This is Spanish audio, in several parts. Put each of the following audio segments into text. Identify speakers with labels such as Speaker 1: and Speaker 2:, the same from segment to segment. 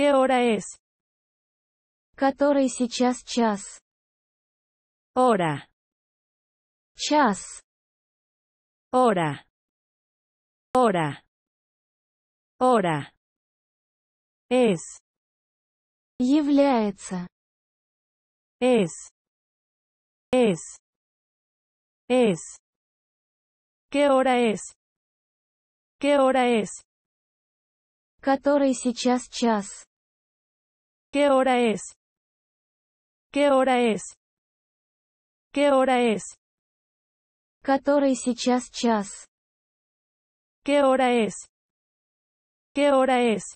Speaker 1: ¿Qué hora es? Который сейчас час. Hora. Час. Hora. Hora. Hora. Es. Является. Es. Es. Es. ¿Qué hora es? ¿Qué hora es? Который сейчас час. ¿Qué hora es? ¿Qué hora es? ¿Qué hora es? ¿Qué
Speaker 2: hora es? ¿Qué hora es?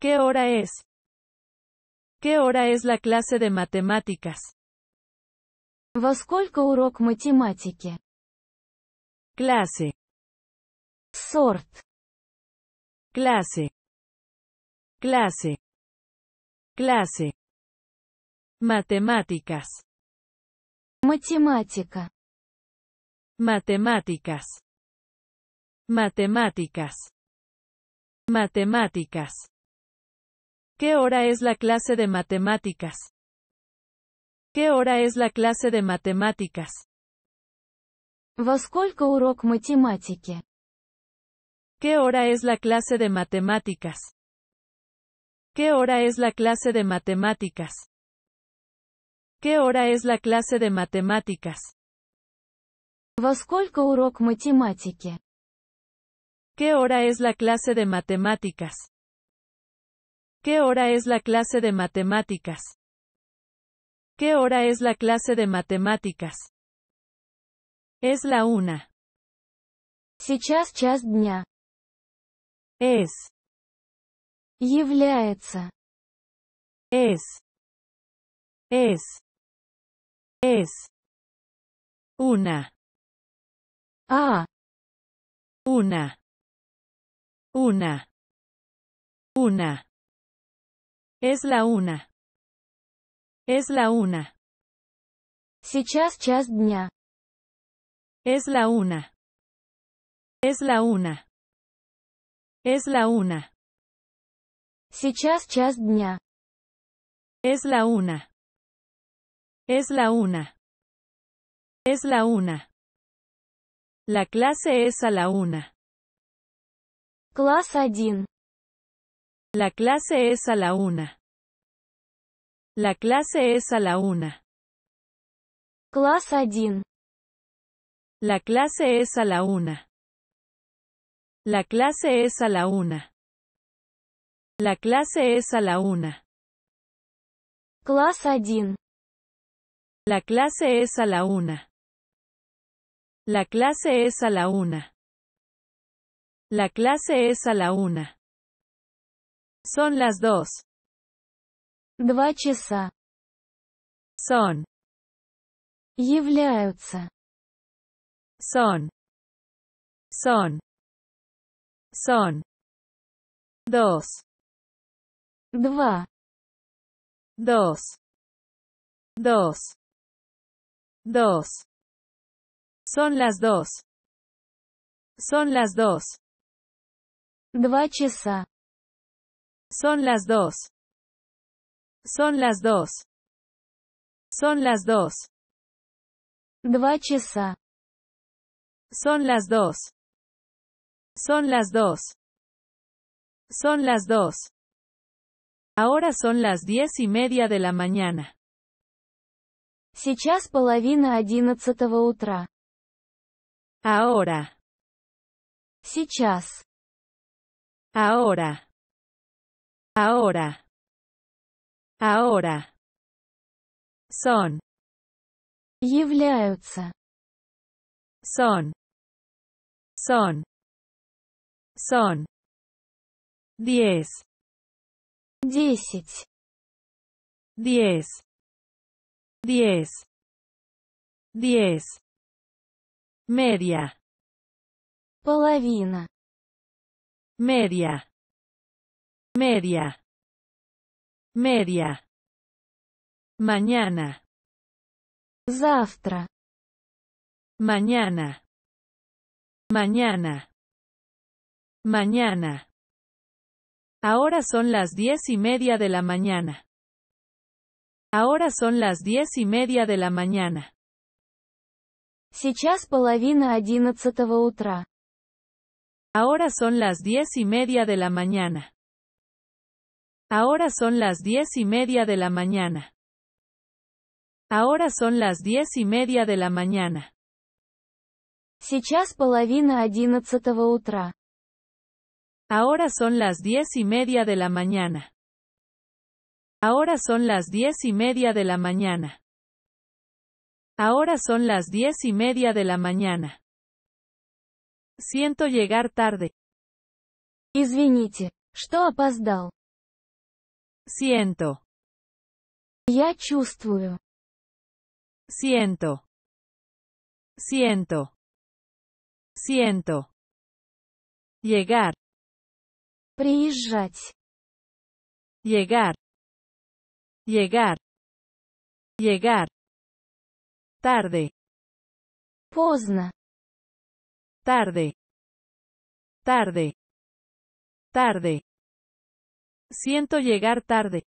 Speaker 2: ¿Qué hora es? ¿Qué hora es la clase de matemáticas? Во сколько урок Clase.
Speaker 1: Sort, Clase. Clase. Clase. Matemáticas. matemática Matemáticas.
Speaker 2: Matemáticas. Matemáticas. ¿Qué hora es la clase de matemáticas? ¿Qué hora es la clase de matemáticas? Во сколько урок математики? ¿Qué hora es la clase de matemáticas? ¿Qué hora es la clase de matemáticas? ¿Qué hora es la clase de matemáticas? Во ¿Qué hora es la clase de matemáticas? ¿Qué hora es la clase de matemáticas? ¿Qué hora es la clase de matemáticas? Es la una.
Speaker 1: Сейчас час дня. Es является es es es una a una una una es la una es la una Сейчас час дня. Es la una. Es la una. Es la una. Сейчас час дня. Es la una. Es la una. Es la una. La clase es a la una. Clase один. La
Speaker 2: clase es a la una. La clase es a la una. Clase. La clase es a la una.
Speaker 1: La clase es a la una. La
Speaker 2: clase es a la una. clase один. La clase es a la una. La clase es a la una.
Speaker 1: La clase es a la una. Son las dos. Два часа. Son. Являются. Son. Son. Son. Dos. Dos. Dos. Dos. Son las dos. Son las dos. Два Son las dos. Son las dos. Son las dos. Два Son las dos. Son las dos. Son las dos.
Speaker 2: Ahora son las diez y media de la mañana. Сейчас половина одиннадцатого утра. Ahora.
Speaker 1: Сейчас. Ahora. Ahora. Ahora. Son. Являются. Son. Son. Son. Diez. Diez. Diez. Diez. Media. polavina Media. Media. Media. Mañana. Завтра. Mañana.
Speaker 2: Mañana. Mañana. Ahora son las diez y media de la mañana. Ahora son las diez y media de la mañana. Сейчас половина одиннадцатого утра. Ahora son las diez y media de la mañana. Ahora son las diez y media de la mañana. Ahora son las diez y media de la mañana. Сейчас половина одиннадцатого Ahora son las diez y media de la mañana. Ahora son las diez y media de la mañana. Ahora son las diez y media de la mañana. Siento llegar tarde. Извините, что опоздал.
Speaker 1: Siento. Я чувствую. Siento. Siento. Siento. Llegar. Приезжать. Llegar. Llegar. Llegar. Tarde. Поздно. Tarde. Tarde. Tarde.
Speaker 2: Siento llegar tarde.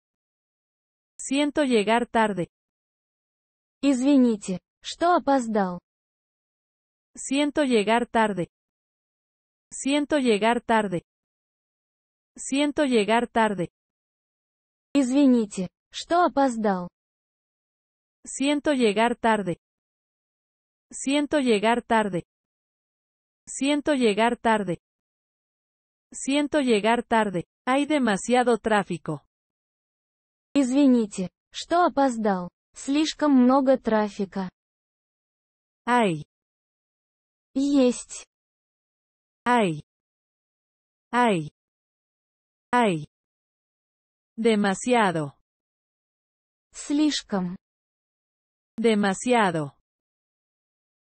Speaker 2: Siento llegar tarde. Извините, что опоздал. Siento llegar tarde. Siento llegar tarde. Siento llegar tarde.
Speaker 1: Извините, что опоздал. Siento
Speaker 2: llegar tarde. Siento llegar tarde. Siento llegar tarde. Siento llegar tarde. Hay demasiado tráfico. Извините, что опоздал. Слишком много
Speaker 1: трафика. Ай. Есть. Ай. Ай. Hay. Demasiado. Слишком. Demasiado.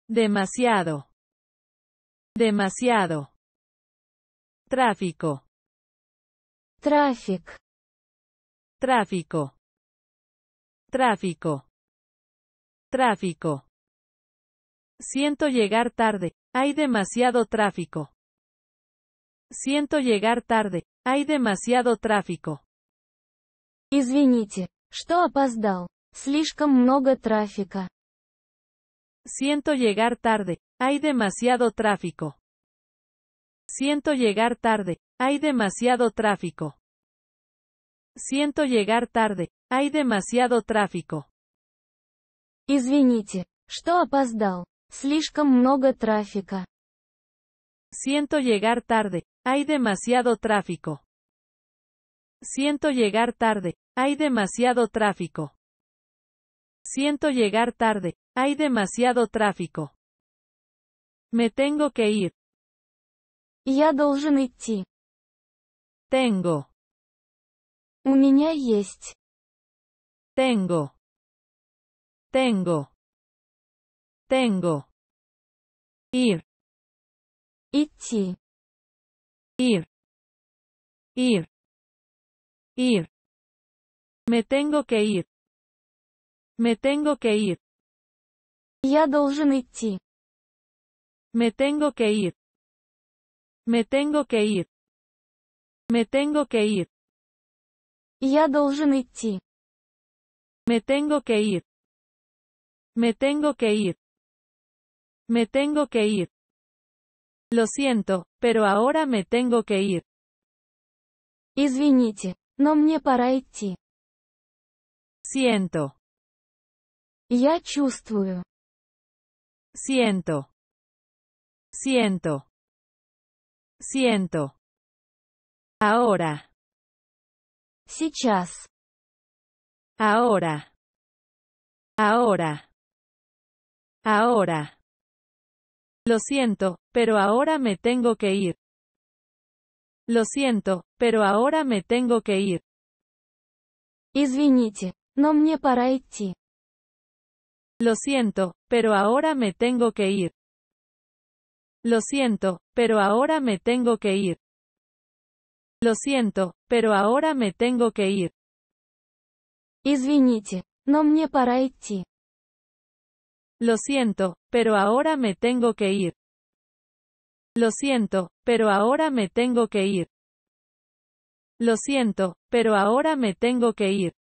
Speaker 1: Demasiado. Demasiado. Tráfico. Tráfico. Tráfico. Tráfico.
Speaker 2: Tráfico. Siento llegar tarde. Hay demasiado tráfico. Siento llegar tarde. Hay demasiado tráfico. Извините, что опоздал. Слишком много трафика. Siento llegar tarde. Hay demasiado tráfico. Siento llegar tarde. Hay demasiado tráfico. Siento llegar tarde. Hay demasiado tráfico. Извините, что опоздал. Слишком много трафика. Siento llegar tarde. Hay demasiado tráfico. Siento llegar tarde. Hay demasiado tráfico. Siento llegar tarde. Hay demasiado tráfico. Me tengo que ir.
Speaker 1: Ya должен Tengo. Tengo. Tengo. Tengo. Ir ir, ir, ir. Me tengo que ir. Me tengo que ir. Я должен идти. Me tengo que ir. Me tengo que ir. Me tengo que ir. Я должен идти. Me tengo que ir.
Speaker 2: Me tengo que ir. Me tengo que ir. Lo siento, pero ahora me tengo que ir. Извините, но
Speaker 1: мне пора идти. Siento. Я чувствую. Siento. Siento. Siento. Ahora. Сейчас. Ahora. Ahora.
Speaker 2: Ahora. Lo siento, pero ahora me tengo que ir. Lo siento, pero ahora me tengo que ir. Извините, но мне пора Lo siento, pero ahora me tengo que ir. Lo siento, pero ahora me tengo que ir. Lo siento, pero ahora me tengo que ir. Извините, но lo siento, pero ahora me tengo que ir. Lo siento, pero ahora me tengo que ir. Lo siento, pero
Speaker 1: ahora me tengo que ir.